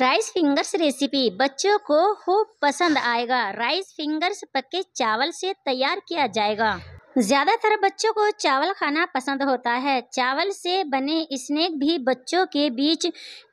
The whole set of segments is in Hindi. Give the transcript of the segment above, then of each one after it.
राइस फिंगर्स रेसिपी बच्चों को खूब पसंद आएगा राइस फिंगर्स पके चावल से तैयार किया जाएगा ज़्यादातर बच्चों को चावल खाना पसंद होता है चावल से बने स्नैक भी बच्चों के बीच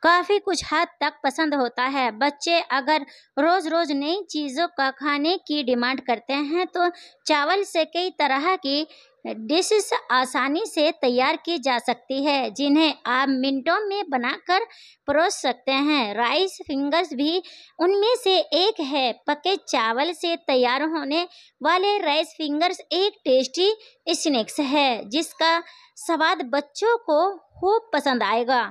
काफ़ी कुछ हद तक पसंद होता है बच्चे अगर रोज़ रोज़ नई चीज़ों का खाने की डिमांड करते हैं तो चावल से कई तरह की डिशेस आसानी से तैयार की जा सकती है जिन्हें आप मिनटों में बनाकर परोस सकते हैं राइस फिंगर्स भी उनमें से एक है पके चावल से तैयार होने वाले राइस फिंगर्स एक टेस्टी स्नैक्स है जिसका स्वाद बच्चों को खूब पसंद आएगा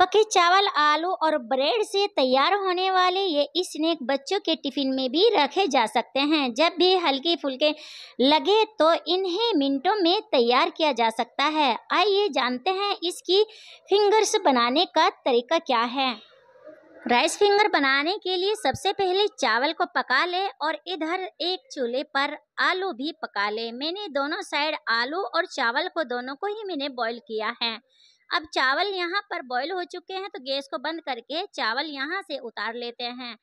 पके चावल आलू और ब्रेड से तैयार होने वाले ये स्नैक बच्चों के टिफ़िन में भी रखे जा सकते हैं जब भी हल्के फुल्के लगे तो इन्हें मिनटों में तैयार किया जा सकता है आइए जानते हैं इसकी फिंगर्स बनाने का तरीका क्या है राइस फिंगर बनाने के लिए सबसे पहले चावल को पका ले और इधर एक चूल्हे पर आलू भी पका ले मैंने दोनों साइड आलू और चावल को दोनों को ही मैंने बॉईल किया है अब चावल यहाँ पर बॉईल हो चुके हैं तो गैस को बंद करके चावल यहाँ से उतार लेते हैं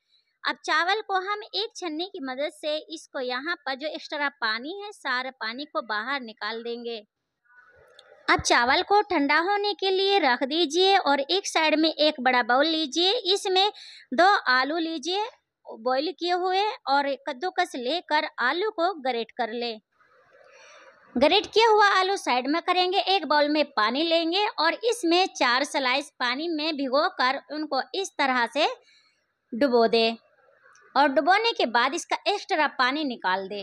अब चावल को हम एक छन्नी की मदद से इसको यहाँ पर जो एक्स्ट्रा पानी है सारा पानी को बाहर निकाल देंगे अब चावल को ठंडा होने के लिए रख दीजिए और एक साइड में एक बड़ा बाउल लीजिए इसमें दो आलू लीजिए बॉईल किए हुए और कद्दूकस लेकर आलू को ग्रेट कर ले ग्रेट किया हुआ आलू साइड में करेंगे एक बाउल में पानी लेंगे और इसमें चार स्लाइस पानी में भिगो कर उनको इस तरह से डुबो दे और डुबोने के बाद इसका एक्स्ट्रा पानी निकाल दे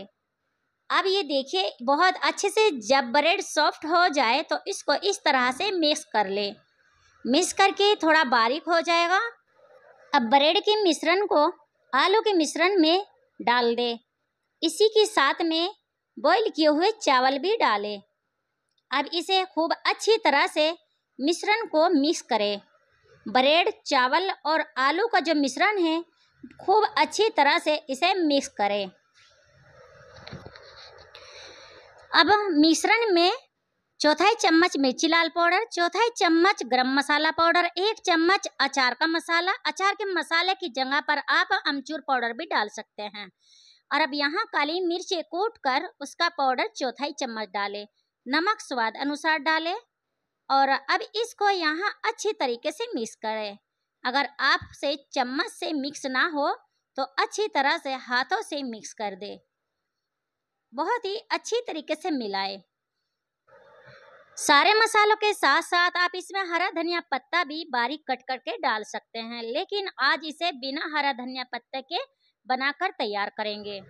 अब ये देखिए बहुत अच्छे से जब ब्रेड सॉफ्ट हो जाए तो इसको इस तरह से मिक्स कर ले मिक्स करके थोड़ा बारीक हो जाएगा अब ब्रेड के मिश्रण को आलू के मिश्रण में डाल दे इसी के साथ में बॉईल किए हुए चावल भी डालें अब इसे खूब अच्छी तरह से मिश्रण को मिक्स करें ब्रेड चावल और आलू का जो मिश्रण है खूब अच्छी तरह से इसे मिक्स करें अब मिश्रण में चौथाई चम्मच मिर्ची लाल पाउडर चौथाई चम्मच गरम मसाला पाउडर एक चम्मच अचार का मसाला अचार के मसाले की जगह पर आप अमचूर पाउडर भी डाल सकते हैं और अब यहाँ काली मिर्च कूट कर उसका पाउडर चौथाई चम्मच डालें नमक स्वाद अनुसार डालें और अब इसको यहाँ अच्छी तरीके से मिक्स करें अगर आपसे चम्मच से मिक्स ना हो तो अच्छी तरह से हाथों से मिक्स कर दे बहुत ही अच्छी तरीके से मिलाए सारे मसालों के साथ साथ आप इसमें हरा धनिया पत्ता भी बारीक कट करके डाल सकते हैं लेकिन आज इसे बिना हरा धनिया पत्ते के बनाकर तैयार करेंगे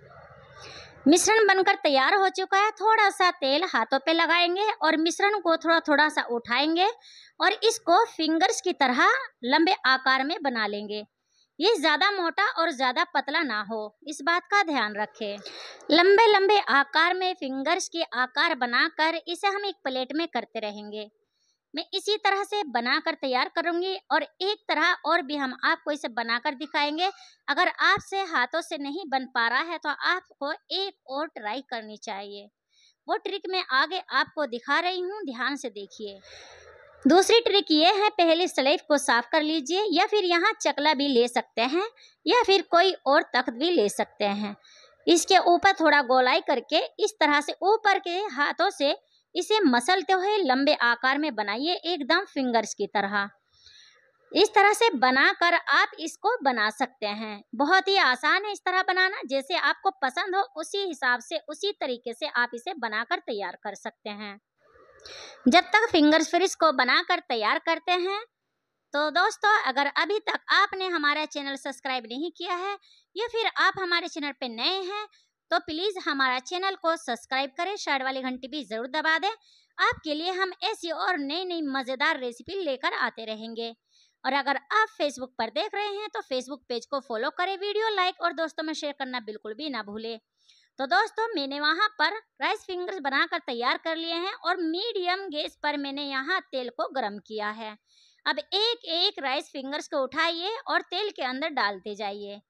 मिश्रण बनकर तैयार हो चुका है थोड़ा सा तेल हाथों पे लगाएंगे और मिश्रण को थोड़ा थोड़ा सा उठाएंगे और इसको फिंगर्स की तरह लंबे आकार में बना लेंगे ये ज़्यादा मोटा और ज़्यादा पतला ना हो इस बात का ध्यान रखें लंबे लंबे आकार में फिंगर्स के आकार बनाकर इसे हम एक प्लेट में करते रहेंगे मैं इसी तरह से बनाकर तैयार करूँगी और एक तरह और भी हम आपको इसे बनाकर दिखाएंगे अगर आपसे हाथों से नहीं बन पा रहा है तो आपको एक और ट्राई करनी चाहिए वो ट्रिक मैं आगे आपको दिखा रही हूँ ध्यान से देखिए दूसरी ट्रिक ये है पहले स्लेव को साफ कर लीजिए या फिर यहाँ चकला भी ले सकते हैं या फिर कोई और तख्त भी ले सकते हैं इसके ऊपर थोड़ा गोलाई करके इस तरह से ऊपर के हाथों से इसे मसलते तो हुए लंबे आकार में बनाइए एकदम फिंगर्स की तरह इस तरह से बनाकर आप इसको बना सकते हैं बहुत ही आसान है इस तरह बनाना जैसे आपको पसंद हो उसी हिसाब से उसी तरीके से आप इसे बनाकर तैयार कर सकते हैं जब तक फिंगर्स फ्रिज को बनाकर तैयार करते हैं तो दोस्तों अगर अभी तक आपने हमारा चैनल सब्सक्राइब नहीं किया है या फिर आप हमारे चैनल पर नए हैं तो प्लीज़ हमारा चैनल को सब्सक्राइब करें साइड वाली घंटी भी ज़रूर दबा दें आपके लिए हम ऐसी और नई नई मज़ेदार रेसिपी लेकर आते रहेंगे और अगर आप फेसबुक पर देख रहे हैं तो फेसबुक पेज को फॉलो करें वीडियो लाइक और दोस्तों में शेयर करना बिल्कुल भी ना भूलें तो दोस्तों मैंने वहाँ पर राइस फिंगर्स बनाकर तैयार कर लिए हैं और मीडियम गैस पर मैंने यहाँ तेल को गर्म किया है अब एक एक राइस फिंगर्स को उठाइए और तेल के अंदर डालते जाइए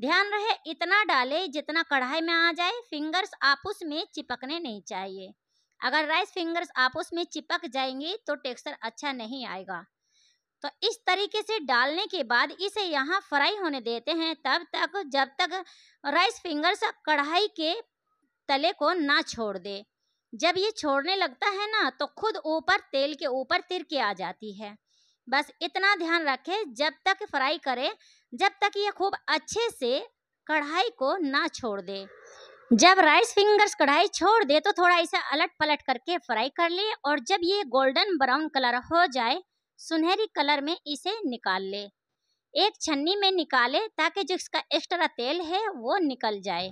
ध्यान रहे इतना डालें जितना कढ़ाई में आ जाए फिंगर्स आपस में चिपकने नहीं चाहिए अगर राइस फिंगर्स आपस में चिपक जाएंगे तो टेक्सचर अच्छा नहीं आएगा तो इस तरीके से डालने के बाद इसे यहाँ फ्राई होने देते हैं तब तक जब तक राइस फिंगर्स कढ़ाई के तले को ना छोड़ दे जब ये छोड़ने लगता है ना तो खुद ऊपर तेल के ऊपर तिरके आ जाती है बस इतना ध्यान रखें जब तक फ्राई करें जब तक ये खूब अच्छे से कढ़ाई को ना छोड़ दे जब राइस फिंगर्स कढ़ाई छोड़ दे तो थोड़ा इसे अलट पलट करके फ्राई कर ले और जब ये गोल्डन ब्राउन कलर हो जाए सुनहरी कलर में इसे निकाल ले एक छन्नी में निकाले ताकि जो इसका एक्स्ट्रा तेल है वो निकल जाए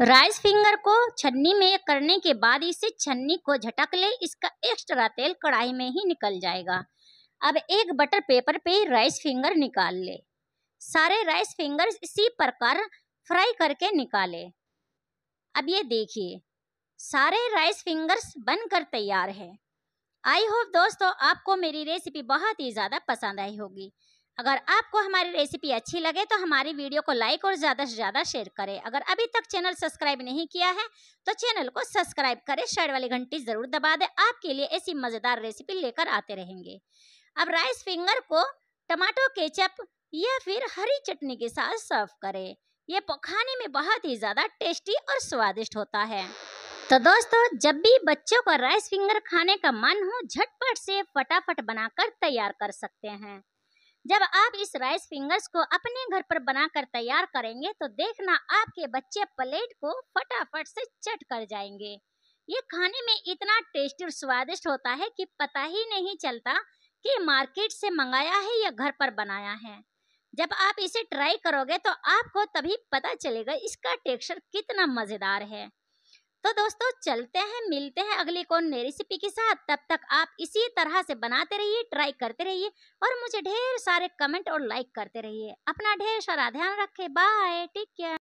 राइस फिंगर को छन्नी में करने के बाद इसे छन्नी को झटक ले इसका एक्स्ट्रा तेल कढ़ाई में ही निकल जाएगा अब एक बटर पेपर पे राइस फिंगर निकाल ले सारे राइस फिंगर्स इसी प्रकार फ्राई करके निकाले अब ये देखिए सारे राइस फिंगर्स बनकर तैयार है आई होप दोस्तों आपको मेरी रेसिपी बहुत ही ज़्यादा पसंद आई होगी अगर आपको हमारी रेसिपी अच्छी लगे तो हमारी वीडियो को लाइक और ज़्यादा से ज़्यादा शेयर करें अगर अभी तक चैनल सब्सक्राइब नहीं किया है तो चैनल को सब्सक्राइब करें साइड वाली घंटी ज़रूर दबा दें आपके लिए ऐसी मज़ेदार रेसिपी लेकर आते रहेंगे अब राइस फिंगर को टमाटो केचप या फिर हरी चटनी के साथ सर्व करें ये खाने में बहुत ही ज़्यादा टेस्टी और स्वादिष्ट होता है तो दोस्तों जब भी बच्चों को राइस फिंगर खाने का मन हो झटपट से फटाफट बनाकर तैयार कर सकते हैं जब आप इस राइस फिंगर्स को अपने घर पर बनाकर तैयार करेंगे तो देखना आपके बच्चे प्लेट को फटाफट से चट कर जाएंगे ये खाने में इतना टेस्टी और स्वादिष्ट होता है कि पता ही नहीं चलता कि मार्केट से मंगाया है या घर पर बनाया है जब आप इसे ट्राई करोगे तो आपको तभी पता चलेगा इसका टेक्सचर कितना मज़ेदार है तो दोस्तों चलते हैं मिलते हैं अगली कौन नई रेसिपी के साथ तब तक आप इसी तरह से बनाते रहिए ट्राई करते रहिए और मुझे ढेर सारे कमेंट और लाइक करते रहिए अपना ढेर सारा ध्यान रखें बाय टेक केयर